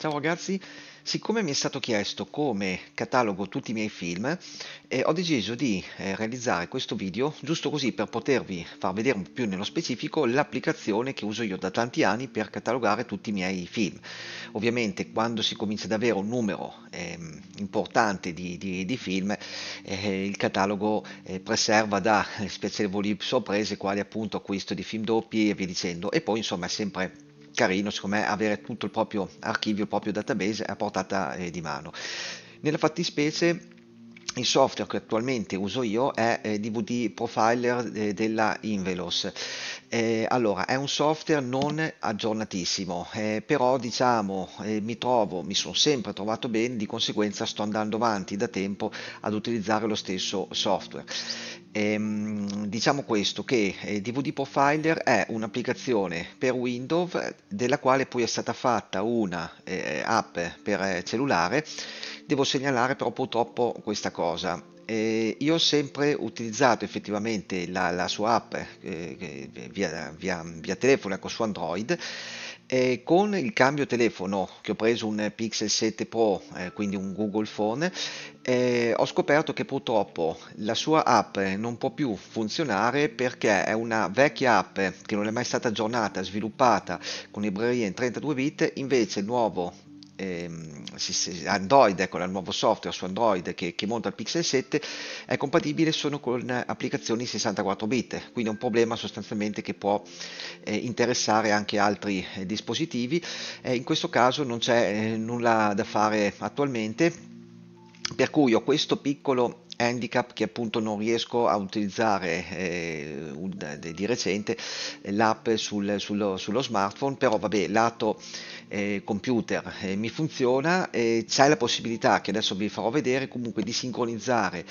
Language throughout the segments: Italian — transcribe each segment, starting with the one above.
Ciao ragazzi, siccome mi è stato chiesto come catalogo tutti i miei film, eh, ho deciso di eh, realizzare questo video giusto così per potervi far vedere un po' più nello specifico l'applicazione che uso io da tanti anni per catalogare tutti i miei film. Ovviamente quando si comincia ad avere un numero eh, importante di, di, di film, eh, il catalogo eh, preserva da spiacevoli sorprese quali appunto acquisto di film doppi e via dicendo. E poi insomma è sempre carino, secondo me, avere tutto il proprio archivio, il proprio database a portata eh, di mano. Nella fattispecie il software che attualmente uso io è eh, DVD Profiler eh, della Invelos. Eh, allora, è un software non aggiornatissimo, eh, però diciamo eh, mi trovo, mi sono sempre trovato bene, di conseguenza sto andando avanti da tempo ad utilizzare lo stesso software. Ehm, diciamo questo che DVD eh, Profiler è un'applicazione per Windows eh, della quale poi è stata fatta una eh, app per eh, cellulare. Devo segnalare però purtroppo questa cosa. Eh, io ho sempre utilizzato effettivamente la, la sua app via, via, via telefono ecco, su Android eh, con il cambio telefono che ho preso un Pixel 7 Pro, eh, quindi un Google Phone, eh, ho scoperto che purtroppo la sua app non può più funzionare perché è una vecchia app che non è mai stata aggiornata, sviluppata con libreria in 32 bit, invece il nuovo Ehm, Android, ecco, il nuovo software su Android che, che, monta il Pixel 7 è compatibile solo con applicazioni 64 bit, quindi è un problema sostanzialmente che può eh, interessare anche altri eh, dispositivi. Eh, in questo caso non c'è eh, nulla da fare attualmente, per cui ho questo piccolo handicap che appunto non riesco a utilizzare eh, eh di recente eh, l'app sul, sullo, sullo, smartphone, però vabbè, lato eh, computer eh, mi funziona, eh, c'è la possibilità che adesso vi farò vedere comunque di sincronizzare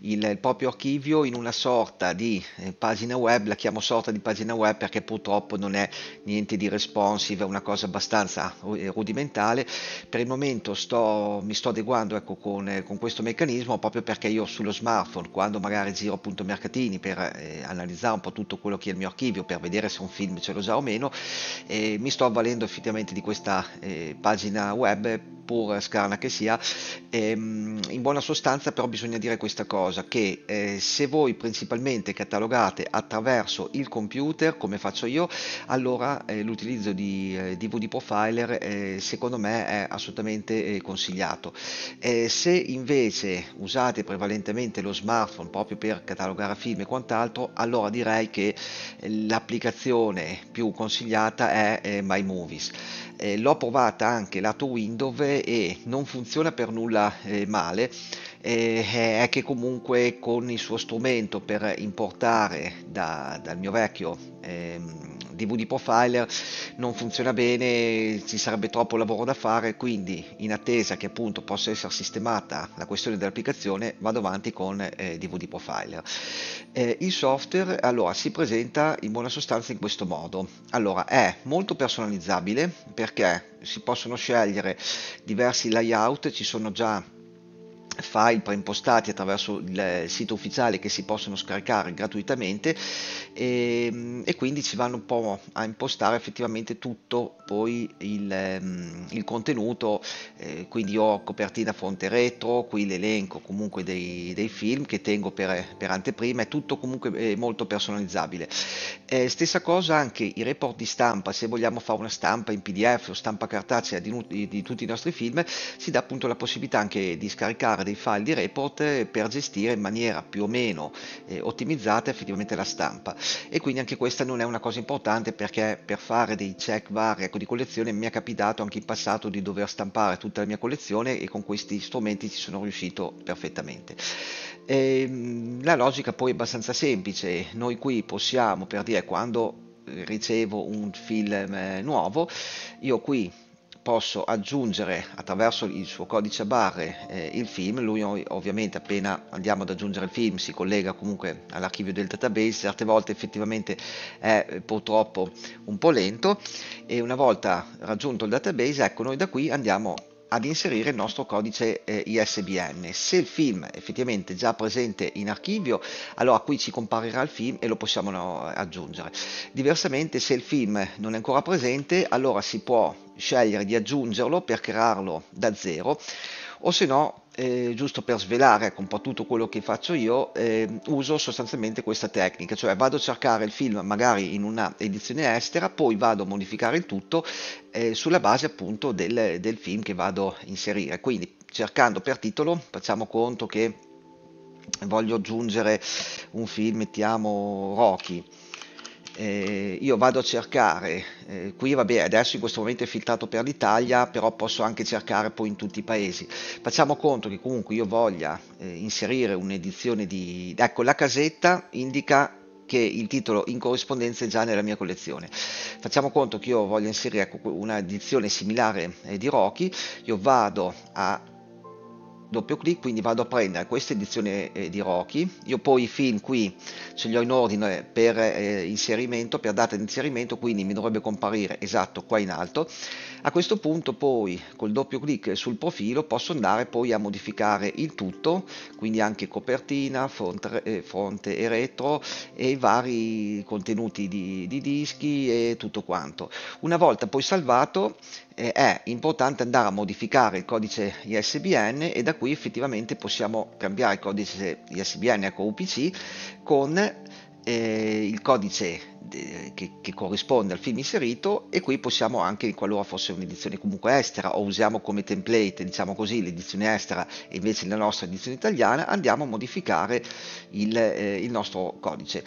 il, il proprio archivio in una sorta di eh, pagina web, la chiamo sorta di pagina web perché purtroppo non è niente di responsive, è una cosa abbastanza rudimentale, per il momento sto, mi sto adeguando ecco, con, con questo meccanismo proprio perché io sullo smartphone quando magari giro appunto mercatini per eh, analizzare un po' tutto quello che è il mio archivio per vedere se un film ce l'ho già o meno eh, mi sto avvalendo effettivamente di questa eh, pagina web pur scarna che sia ehm, in buona sostanza però bisogna dire questa cosa che eh, se voi principalmente catalogate attraverso il computer come faccio io allora eh, l'utilizzo di DVD eh, profiler secondo me è assolutamente consigliato se invece usate prevalentemente prevalentemente lo smartphone proprio per catalogare film e quant'altro, allora direi che eh, l'applicazione più consigliata è eh, My Movies. Eh, l'ho provata anche lato Windows e non funziona per nulla eh, male eh, è che comunque con il suo strumento per importare da, dal mio vecchio ehm, DVD Profiler non funziona bene, ci sarebbe troppo lavoro da fare, quindi in attesa che appunto possa essere sistemata la questione dell'applicazione vado avanti con eh, DVD Profiler. Eh, il software allora si presenta in buona sostanza in questo modo, allora è molto personalizzabile perché si possono scegliere diversi layout, ci sono già file preimpostati attraverso il sito ufficiale che si possono scaricare gratuitamente e, ehm, e quindi ci vanno un po' a impostare effettivamente tutto poi il, ehm, il contenuto eh, quindi ho copertina fonte retro qui l'elenco comunque dei, dei film che tengo per, per, anteprima è tutto comunque eh, molto personalizzabile eh, stessa cosa anche i report di stampa se vogliamo fare una stampa in pdf o stampa cartacea di, di tutti i nostri film si dà appunto la possibilità anche di scaricare dei file di report eh, per gestire in maniera più o meno eh, ottimizzata effettivamente la stampa e quindi anche questa non è una cosa importante perché per fare dei check vari ecco, di collezione mi è capitato anche in passato di dover stampare tutta la mia collezione e con questi strumenti ci sono riuscito perfettamente. E, ehm, la logica poi è abbastanza semplice, noi qui possiamo per dire quando ricevo un film eh, nuovo, io qui posso aggiungere attraverso il suo codice barre eh, il film, lui ovviamente appena andiamo ad aggiungere il film si collega comunque all'archivio del database, certe volte effettivamente è eh, purtroppo un po' lento e una volta raggiunto il database ecco noi da qui andiamo ad inserire il nostro codice eh, ISBN. Se il film effettivamente è già presente in archivio, allora qui ci comparirà il film e lo possiamo no, aggiungere. Diversamente, se il film non è ancora presente, allora si può scegliere di aggiungerlo per crearlo da zero o se no eh, giusto per svelare ecco, un po' tutto quello che faccio io, eh, uso sostanzialmente questa tecnica, cioè vado a cercare il film magari in una edizione estera, poi vado a modificare il tutto eh, sulla base appunto del, del film che vado a inserire. Quindi cercando per titolo, facciamo conto che voglio aggiungere un film, mettiamo Rocky eh, io vado a cercare, eh, qui vabbè adesso in questo momento è filtrato per l'Italia, però posso anche cercare poi in tutti i paesi. Facciamo conto che comunque io voglia eh, inserire un'edizione di... Ecco, la casetta indica che il titolo in corrispondenza è già nella mia collezione. Facciamo conto che io voglia inserire ecco, una edizione similare eh, di Rocky, io vado a doppio clic quindi vado a prendere questa edizione eh, di Rocky io poi i film qui ce li ho in ordine per eh, inserimento per data di inserimento quindi mi dovrebbe comparire esatto qua in alto a questo punto poi col doppio clic sul profilo posso andare poi a modificare il tutto, quindi anche copertina, fronte, eh, e retro e vari contenuti di, di, dischi e tutto quanto. Una volta poi salvato eh, è importante andare a modificare il codice ISBN e da qui effettivamente possiamo cambiare il codice ISBN a CoPC con eh, il codice de, che, che, corrisponde al film inserito e qui possiamo anche, qualora fosse un'edizione comunque estera o usiamo come template, diciamo così, l'edizione estera e invece la nostra edizione italiana, andiamo a modificare il, eh, il nostro codice.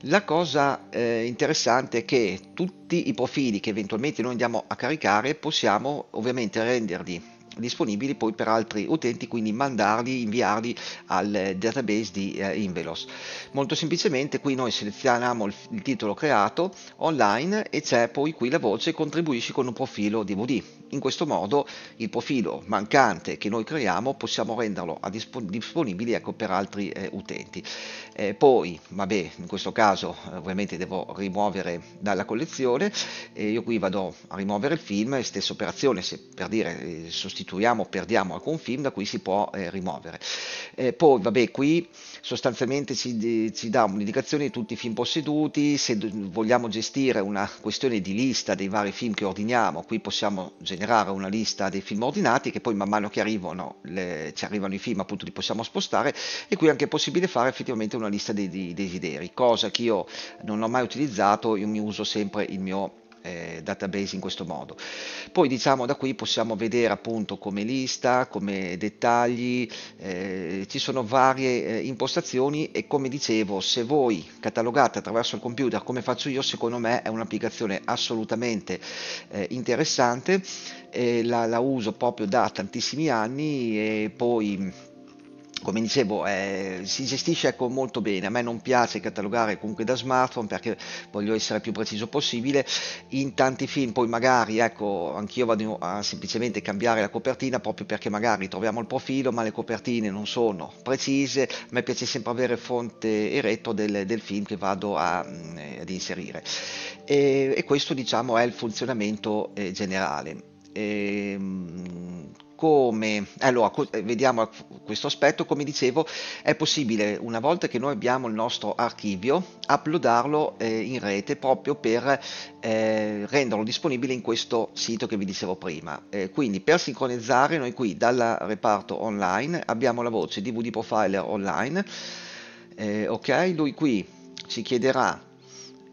La cosa eh, interessante è che tutti i profili che eventualmente noi andiamo a caricare possiamo ovviamente renderli disponibili poi per altri utenti, quindi mandarli, inviarli al database di eh, Invelos. Molto semplicemente qui noi selezioniamo il, il titolo creato online e c'è poi qui la voce contribuisci con un profilo DVD. In questo modo il profilo mancante che noi creiamo possiamo renderlo disponibile ecco, per altri eh, utenti. Eh, poi, vabbè, in questo caso eh, ovviamente devo rimuovere dalla collezione, io qui vado a rimuovere il film, stessa operazione, se per dire eh, sostituisco restituiamo o perdiamo a film da cui si può eh, rimuovere. Eh, poi vabbè qui sostanzialmente ci, ci dà un'indicazione di tutti i film posseduti, se vogliamo gestire una questione di lista dei vari film che ordiniamo, qui possiamo generare una lista dei film ordinati che poi man mano che arrivano, le, ci arrivano i film appunto li possiamo spostare e qui è anche possibile fare effettivamente una lista dei, dei desideri, cosa che io non ho mai utilizzato, io mi uso sempre il mio eh, database in questo modo. Poi diciamo da qui possiamo vedere appunto come lista, come dettagli, eh, ci sono varie eh, impostazioni e come dicevo se voi catalogate attraverso il computer come faccio io secondo me è un'applicazione assolutamente eh, interessante, eh, la, la uso proprio da tantissimi anni e poi come dicevo, eh, si gestisce ecco, molto bene. A me non piace catalogare comunque da smartphone perché voglio essere più preciso possibile. In tanti film, poi magari ecco, anch'io vado a semplicemente cambiare la copertina proprio perché magari troviamo il profilo, ma le copertine non sono precise. A me piace sempre avere fonte e retro del, del film che vado a, eh, ad inserire. E, e, questo, diciamo, è il funzionamento eh, generale. E, ehm, come, allora eh, vediamo questo aspetto, come dicevo è possibile una volta che noi abbiamo il nostro archivio uploadarlo eh, in rete proprio per eh, renderlo disponibile in questo sito che vi dicevo prima. Eh, quindi per sincronizzare noi qui dal reparto online abbiamo la voce DVD Profiler online, eh, ok, lui qui ci chiederà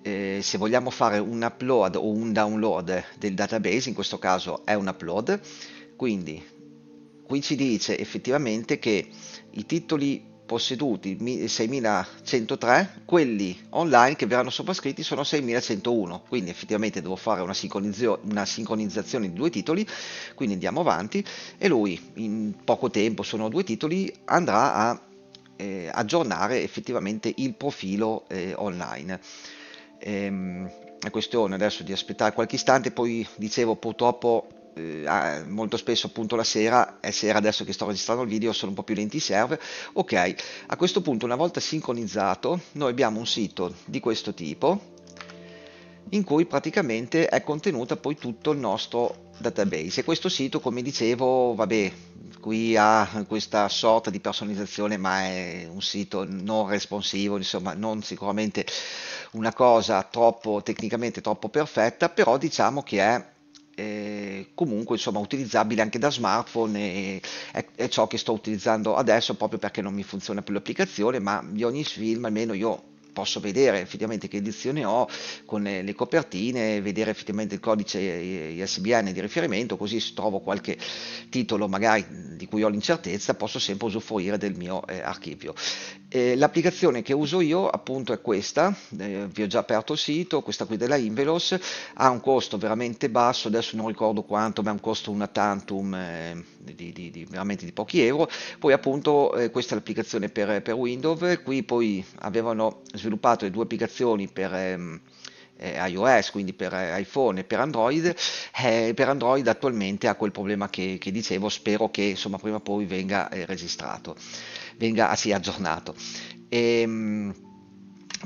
eh, se vogliamo fare un upload o un download del database, in questo caso è un upload, quindi qui ci dice effettivamente che i titoli posseduti 6103, quelli online che verranno sovrascritti sono 6101, quindi effettivamente devo fare una, sincronizio- una, sincronizzazione di due titoli, quindi andiamo avanti e lui in poco tempo, sono due titoli, andrà a eh, aggiornare effettivamente il profilo eh, online. Ehm, è questione adesso di aspettare qualche istante, poi dicevo purtroppo eh, ah, molto spesso appunto la sera, è sera adesso che sto registrando il video, sono un po' più lenti i server, ok, a questo punto una volta sincronizzato noi abbiamo un sito di questo tipo in cui praticamente è contenuta poi tutto il nostro database e questo sito come dicevo vabbè qui ha questa sorta di personalizzazione ma è un sito non responsivo insomma non sicuramente una cosa troppo tecnicamente troppo perfetta però diciamo che è comunque insomma utilizzabile anche da smartphone e, è, è ciò che sto utilizzando adesso proprio perché non mi funziona più l'applicazione ma di ogni film almeno io posso vedere effettivamente che edizione ho con le, eh, le copertine, vedere effettivamente il codice eh, ISBN di riferimento, così se trovo qualche titolo magari di cui ho l'incertezza posso sempre usufruire del mio eh, archivio. Eh, l'applicazione che uso io appunto è questa, eh, vi ho già aperto il sito, questa qui della Invelos, ha un costo veramente basso, adesso non ricordo quanto, ma è un costo una tantum eh, di, di, di, veramente di pochi euro, poi appunto questa è l'applicazione per, per Windows, qui poi avevano sviluppato sviluppato le due applicazioni per ehm, eh, iOS, quindi per eh, iPhone e per Android, eh, per Android attualmente ha quel problema che, che dicevo, spero che insomma, prima o poi venga eh, registrato, venga sì, aggiornato. E, ehm,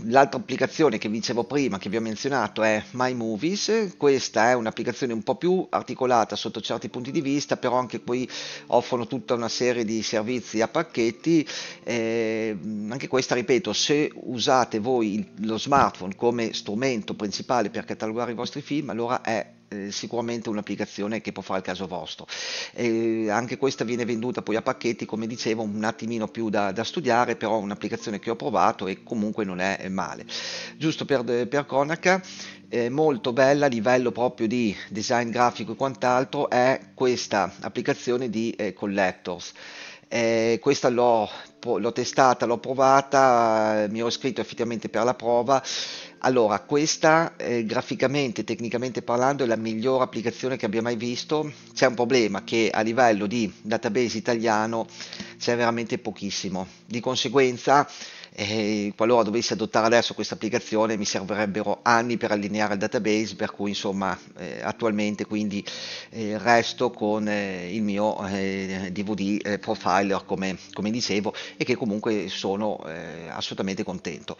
L'altra applicazione che vi dicevo prima, che vi ho menzionato, è My Movies. Questa è un'applicazione un po' più articolata sotto certi punti di vista, però anche qui offrono tutta una serie di servizi a pacchetti. Eh, anche questa, ripeto, se usate voi lo smartphone come strumento principale per catalogare i vostri film, allora è eh, sicuramente un'applicazione che può fare il caso vostro. Eh, anche questa viene venduta poi a pacchetti, come dicevo, un attimino più da, da studiare, però è un'applicazione che ho provato e comunque non è male. Giusto per, per cronaca, eh, molto bella a livello proprio di design grafico e quant'altro è questa applicazione di eh, Collectors. Eh, questa l'ho l'ho testata, l'ho provata, eh, mi ho iscritto effettivamente per la prova. Allora, questa eh, graficamente, tecnicamente parlando, è la migliore applicazione che abbia mai visto. C'è un problema che a livello di database italiano c'è veramente pochissimo. Di conseguenza e qualora dovessi adottare adesso questa applicazione mi servirebbero anni per allineare il database per cui insomma eh, attualmente quindi eh, resto con eh, il mio DVD eh, eh, profiler come, come, dicevo e che comunque sono eh, assolutamente contento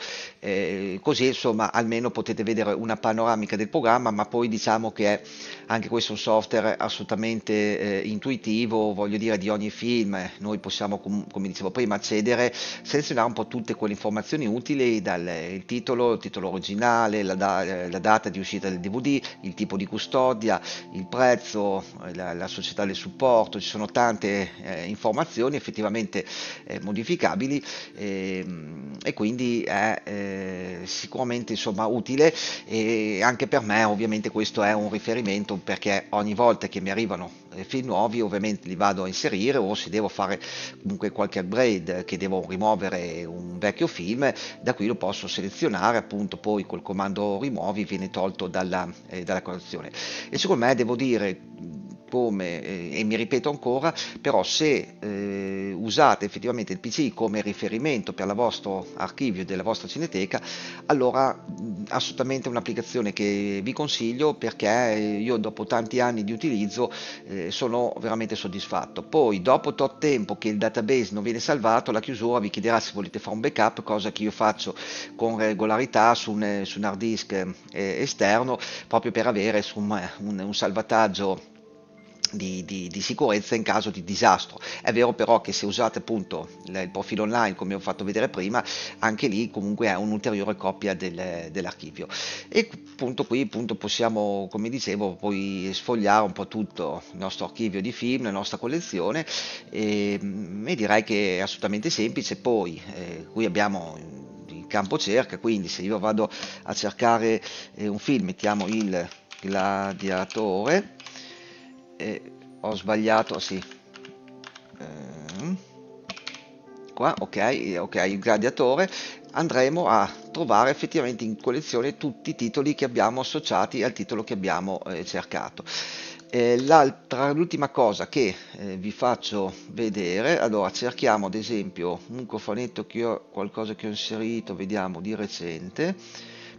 così insomma almeno potete vedere una panoramica del programma ma poi diciamo che è anche questo un software assolutamente intuitivo voglio dire di ogni film noi possiamo com come dicevo prima accedere selezionare un po' tutte quelle con informazioni utili dal titolo, il titolo originale, la, da, eh, la, data di uscita del DVD, il tipo di custodia, il prezzo, eh, la, la società del supporto, ci sono tante eh, informazioni effettivamente eh, modificabili eh, e quindi è eh, sicuramente insomma, utile e anche per me ovviamente questo è un riferimento perché ogni volta che mi arrivano eh, film nuovi ovviamente li vado a inserire o se devo fare comunque qualche upgrade che devo rimuovere un vecchio film, da qui lo posso selezionare appunto poi col comando rimuovi viene tolto dalla, eh, dalla collezione E secondo me devo dire come, eh, e mi ripeto ancora, però se eh, usate effettivamente il PC come riferimento per il vostro archivio della vostra cineteca, allora assolutamente è un'applicazione che vi consiglio perché eh, io dopo tanti anni di utilizzo eh, sono veramente soddisfatto. Poi dopo tot tempo che il database non viene salvato, la chiusura vi chiederà se volete fare un backup, cosa che io faccio con regolarità su un, eh, su un hard disk eh, esterno proprio per avere un, un, un salvataggio di, di, di, sicurezza in caso di disastro. È vero però che se usate appunto il profilo online come ho fatto vedere prima, anche lì comunque è un'ulteriore copia del, dell'archivio. E appunto qui appunto, possiamo, come dicevo, poi sfogliare un po' tutto il nostro archivio di film, la nostra collezione e, mm, e direi che è assolutamente semplice. Poi eh, qui abbiamo il campo cerca, quindi se io vado a cercare eh, un film, mettiamo il gladiatore e ho sbagliato, sì. Ehm, qua, ok, ok, il gladiatore. Andremo a trovare effettivamente in collezione tutti i titoli che abbiamo associati al titolo che abbiamo eh, cercato. Eh, l'ultima cosa che eh, vi faccio vedere, allora cerchiamo ad esempio un cofanetto che ho, qualcosa che ho inserito, vediamo di recente,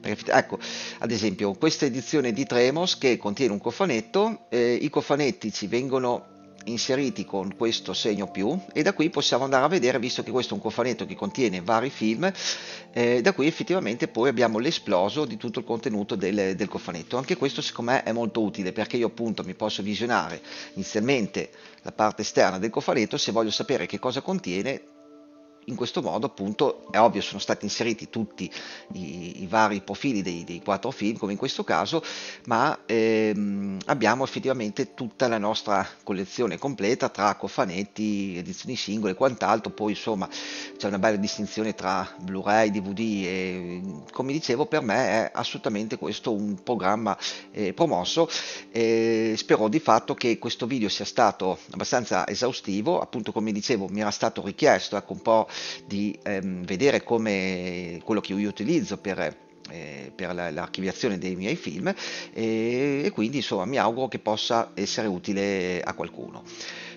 perché, ecco, ad esempio, questa edizione di Tremos che contiene un cofanetto, eh, i cofanetti ci vengono inseriti con questo segno più e da qui possiamo andare a vedere visto che questo è un cofanetto che contiene vari film eh, da qui effettivamente poi abbiamo l'esploso di tutto il contenuto del, del cofanetto anche questo secondo me è molto utile perché io appunto mi posso visionare inizialmente la parte esterna del cofanetto se voglio sapere che cosa contiene in questo modo appunto è ovvio sono stati inseriti tutti i, i vari profili dei, dei, quattro film come in questo caso ma ehm, abbiamo effettivamente tutta la nostra collezione completa tra cofanetti edizioni singole e quant'altro poi insomma c'è una bella distinzione tra blu-ray dvd e come dicevo per me è assolutamente questo un programma eh, promosso eh, spero di fatto che questo video sia stato abbastanza esaustivo appunto come dicevo mi era stato richiesto ecco un po' di ehm, vedere come quello che io utilizzo per eh, per l'archiviazione dei miei film e, quindi insomma mi auguro che possa essere utile a qualcuno.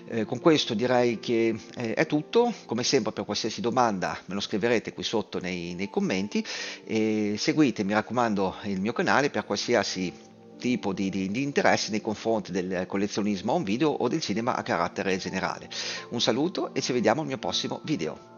Eh, con questo direi che eh, è tutto, come sempre per qualsiasi domanda me lo scriverete qui sotto nei, nei commenti e seguite mi raccomando il mio canale per qualsiasi tipo di, di, di interesse nei confronti del collezionismo a un video o del cinema a carattere generale. Un saluto e ci vediamo al mio prossimo video.